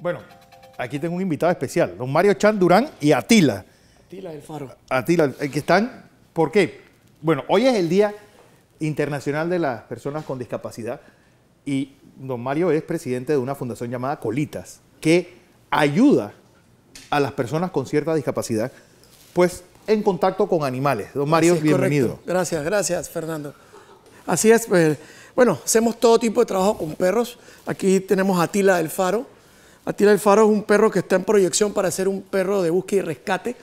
Bueno, aquí tengo un invitado especial, don Mario Chan Durán y Atila. Atila del Faro. Atila, que están, ¿por qué? Bueno, hoy es el Día Internacional de las Personas con Discapacidad y don Mario es presidente de una fundación llamada Colitas, que ayuda a las personas con cierta discapacidad, pues en contacto con animales. Don Mario, bienvenido. Gracias, gracias, Fernando. Así es, pues, bueno, hacemos todo tipo de trabajo con perros. Aquí tenemos a Atila del Faro, Atila el Faro es un perro que está en proyección para ser un perro de búsqueda y rescate,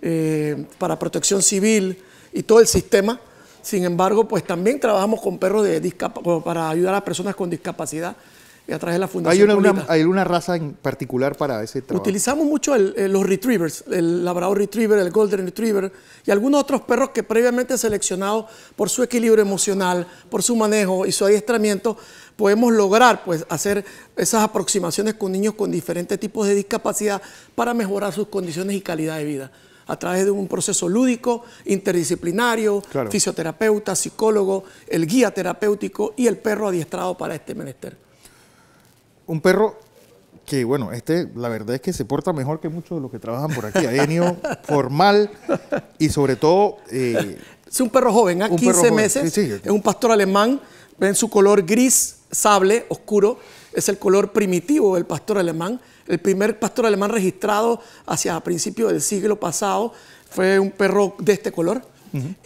eh, para protección civil y todo el sistema. Sin embargo, pues también trabajamos con perros de para ayudar a personas con discapacidad a través de la Fundación. ¿Hay una, raza en particular para ese trabajo? Utilizamos mucho los retrievers, el labrador retriever, el golden retriever y algunos otros perros que previamente seleccionados por su equilibrio emocional, por su manejo y su adiestramiento, podemos lograr pues, hacer esas aproximaciones con niños con diferentes tipos de discapacidad para mejorar sus condiciones y calidad de vida a través de un proceso lúdico, interdisciplinario, fisioterapeuta, psicólogo, el guía terapéutico y el perro adiestrado para este menester. Un perro que, bueno, este, la verdad es que se porta mejor que muchos de los que trabajan por aquí. Ha formal y sobre todo... Eh, es un perro joven, a ¿ah? 15 meses. Es un pastor alemán. Ven su color gris, sable, oscuro. Es el color primitivo del pastor alemán. El primer pastor alemán registrado hacia principios del siglo pasado fue un perro de este color.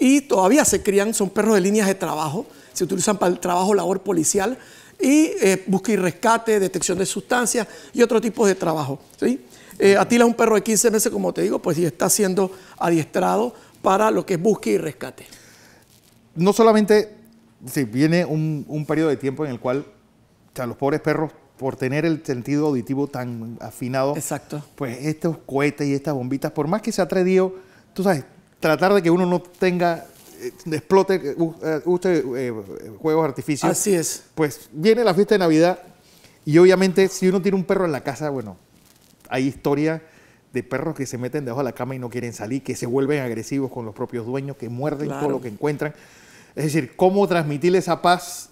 Y todavía se crían, son perros de líneas de trabajo. Se utilizan para el trabajo, labor policial y eh, busca y rescate, detección de sustancias y otro tipo de trabajo. ¿sí? Eh, Atila es un perro de 15 meses, como te digo, pues y está siendo adiestrado para lo que es busca y rescate. No solamente viene un, periodo de tiempo en el cual o los pobres perros, por tener el sentido auditivo tan afinado, pues estos cohetes y estas bombitas, por más que se atrevido, tú sabes, tratar de que uno no tenga eh, explote, eh, eh, usted juegos artificios. Así es. Pues viene la fiesta de Navidad y obviamente si uno tiene un perro en la casa, bueno, hay historia de perros que se meten debajo de la cama y no quieren salir, que se vuelven agresivos con los propios dueños, que muerden todo lo que encuentran. Es decir, cómo transmitirle esa paz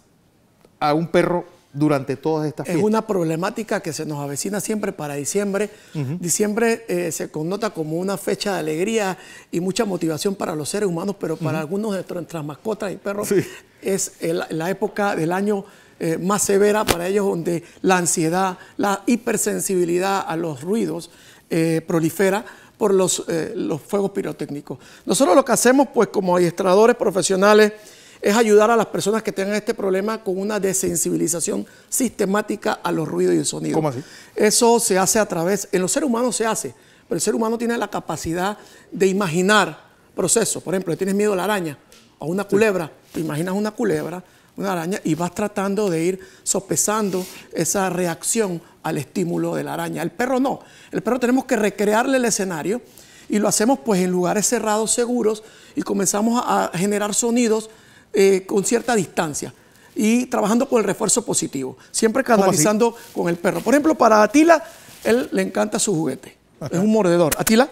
a un perro durante todas estas fiestas. Es una problemática que se nos avecina siempre para diciembre. Diciembre eh, se connota como una fecha de alegría y mucha motivación para los seres humanos, pero para algunos de nuestras mascotas y perros es la época del año eh, más severa para ellos, donde la ansiedad, la hipersensibilidad a los ruidos eh, prolifera por los, los fuegos pirotécnicos. Nosotros lo que hacemos, pues como adiestradores profesionales, es ayudar a las personas que tengan este problema con una desensibilización sistemática a los ruidos y el sonido. ¿Cómo así? Eso se hace a través, en los seres humanos se hace, pero el ser humano tiene la capacidad de imaginar procesos. Por ejemplo, tienes miedo a la araña, o a una culebra, te imaginas una culebra, una araña, y vas tratando de ir sopesando esa reacción al estímulo de la araña. El perro no, el perro tenemos que recrearle el escenario y lo hacemos pues en lugares cerrados, seguros, y comenzamos a generar sonidos eh, con cierta distancia y trabajando con el refuerzo positivo, siempre canalizando con el perro. Por ejemplo, para Atila, él le encanta su juguete. Es un mordedor. Atila,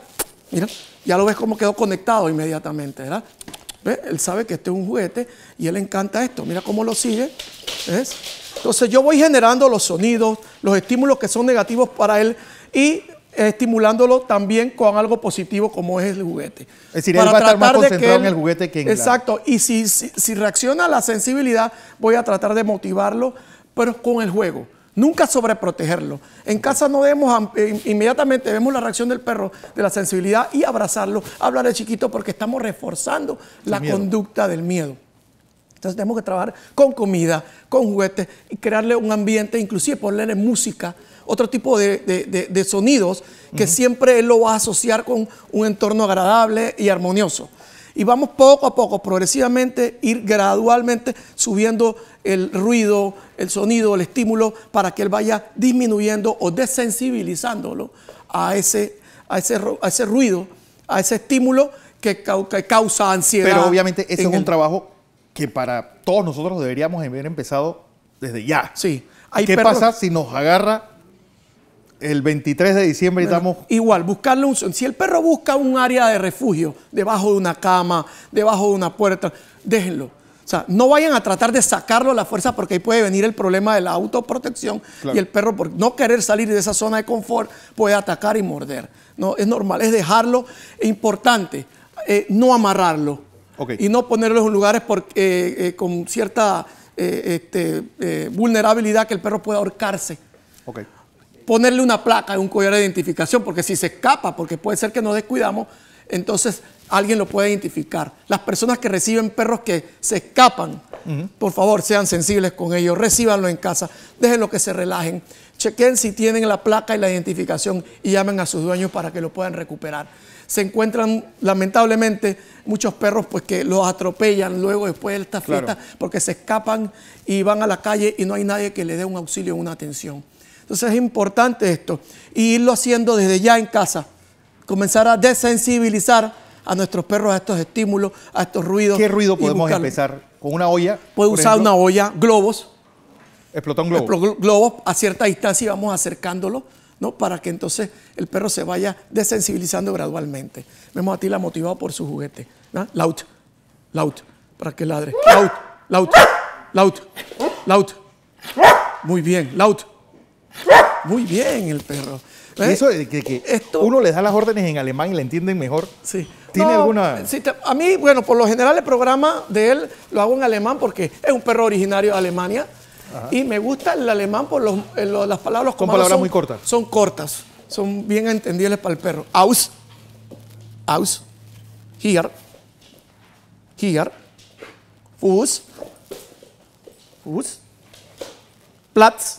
mira, ya lo ves cómo quedó conectado inmediatamente, ¿verdad? Él sabe que este es un juguete y él le encanta esto. Mira cómo lo sigue. ¿Ves? Entonces yo voy generando los sonidos, los estímulos que son negativos para él y estimulándolo también con algo positivo como es el juguete. Es decir, él va a estar más concentrado en el juguete que en Exacto, y si, reacciona la sensibilidad, voy a tratar de motivarlo, pero con el juego. Nunca sobreprotegerlo. En casa no debemos, eh, inmediatamente vemos la reacción del perro, de la sensibilidad y abrazarlo, hablar de chiquito porque estamos reforzando la conducta del miedo. Entonces tenemos que trabajar con comida, con juguetes y crearle un ambiente, inclusive ponerle música otro tipo de, sonidos que siempre él lo va a asociar con un entorno agradable y armonioso. Y vamos poco a poco, progresivamente, ir gradualmente subiendo el ruido, el sonido, el estímulo, para que él vaya disminuyendo o desensibilizándolo a ese, a ese, a ese ruido, a ese estímulo que, causa ansiedad. Pero obviamente ese es un trabajo que para todos nosotros deberíamos haber empezado desde ya. Sí. ¿Qué pasa si nos agarra el 23 de diciembre estamos... Igual, buscarle un... Si el perro busca un área de refugio, debajo de una cama, debajo de una puerta, déjenlo. O sea, no vayan a tratar de sacarlo a la fuerza porque ahí puede venir el problema de la autoprotección y el perro por no querer salir de esa zona de confort puede atacar y morder. No, es normal, es dejarlo. Es importante eh, no amarrarlo y no ponerlo en lugares porque, eh, eh, con cierta este, vulnerabilidad que el perro pueda ahorcarse ponerle una placa, un collar de identificación, porque si se escapa, porque puede ser que nos descuidamos, entonces alguien lo puede identificar. Las personas que reciben perros que se escapan, por favor, sean sensibles con ellos, recibanlo en casa, déjenlo que se relajen, chequen si tienen la placa y la identificación y llamen a sus dueños para que lo puedan recuperar. Se encuentran, lamentablemente, muchos perros pues, que los atropellan luego después de esta fiesta porque se escapan y van a la calle y no hay nadie que les dé un auxilio o una atención. Entonces es importante esto. Y irlo haciendo desde ya en casa. Comenzar a desensibilizar a nuestros perros a estos estímulos, a estos ruidos. ¿Qué ruido podemos empezar? ¿Con una olla? Puede usar una olla, globos. Explota un globo. globos a cierta distancia y vamos acercándolo, ¿no? Para que entonces el perro se vaya desensibilizando gradualmente. Vemos a ti la motivado por su juguete. ¿no? Laut, laut, para que ladre. Laut, laut, laut, laut. Muy bien, laut. Muy bien el perro. ¿Eh? Eso uno le da las órdenes en alemán y le entienden mejor. Sí. ¿Tiene a mí, bueno, por lo general el programa de él lo hago en alemán porque es un perro originario de Alemania. Y me gusta el alemán por eh, las palabras... Con palabras muy cortas. Son cortas. Son bien entendibles para el perro. Aus. Aus. Hier. Hier. Fuß. Fuß. Platz.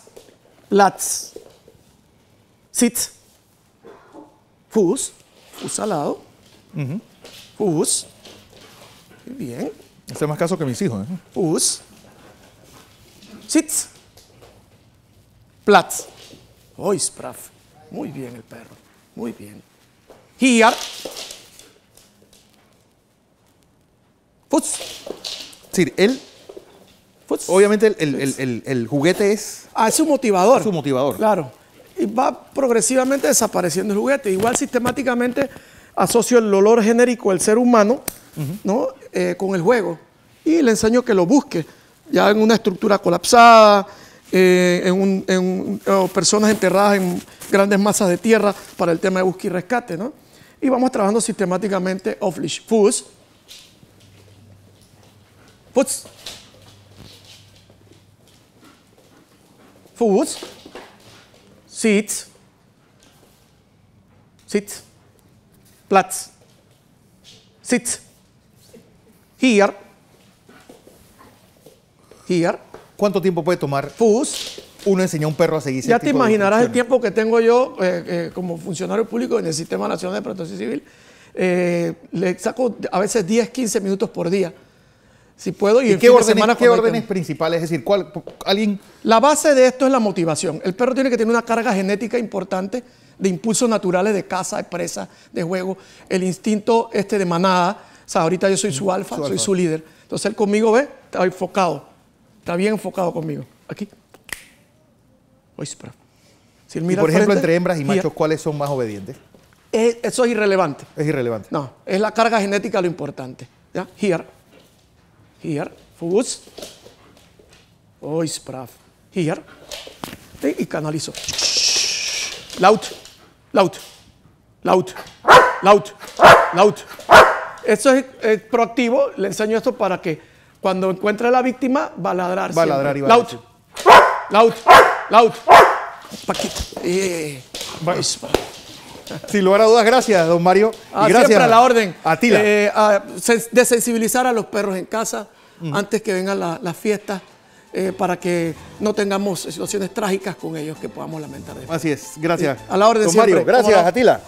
Platz. Sitz. Fuß. Fuß al lado. Uh Fuß. Muy bien. Hace más caso que mis hijos. ¿eh? Fuß. Sitz. Platz. Spraf! Muy bien el perro. Muy bien. Hier. Fuß. Es decir, él pues, Obviamente el, juguete es... Ah, es un motivador. Es un motivador. Claro. Y va progresivamente desapareciendo el juguete. Igual sistemáticamente asocio el olor genérico del ser humano ¿no? Eh, con el juego. Y le enseño que lo busque. Ya en una estructura colapsada, eh, en, personas enterradas en grandes masas de tierra para el tema de búsqueda y rescate. ¿no? Y vamos trabajando sistemáticamente off-leash. Fus, seats, SITS, plats, SITS, Here, here. ¿Cuánto tiempo puede tomar? fus? Uno enseñó a un perro a seguir. Ya te imaginarás el tiempo que tengo yo eh, eh, como funcionario público en el Sistema Nacional de Protección Civil. Eh, le saco a veces 10, 15 minutos por día si puedo, y, qué, órdenes, ¿qué órdenes principales? Es decir, ¿cuál, alguien... La base de esto es la motivación. El perro tiene que tener una carga genética importante de impulsos naturales de caza, de presa, de juego. El instinto este de manada. O sea, ahorita yo soy su alfa, soy su líder. Entonces él conmigo ve, está enfocado. Está bien enfocado conmigo. Aquí. Si él mira y por ejemplo, entre hembras y machos, ¿cuáles son más obedientes? Eh, eso es irrelevante. Es irrelevante. No, es la carga genética lo importante. ¿Ya? Here. Hier, Fugus. Oh, ist Here. Hier. Y canalizo. Laut, laut, laut, laut, laut. Esto es, proactivo. Le enseño esto para que cuando encuentre a la víctima, va a ladrar. Va a ladrar y va Laut, laut, laut. Paquito. Eh, Sin lugar a dudas, gracias, don Mario. Ah, gracias a la orden. A eh, de sensibilizar a los perros en casa antes que vengan las fiestas. Eh, para que no tengamos situaciones trágicas con ellos que podamos lamentar. Después. Así es, gracias. Eh, a la orden, don Mario, gracias, Atila.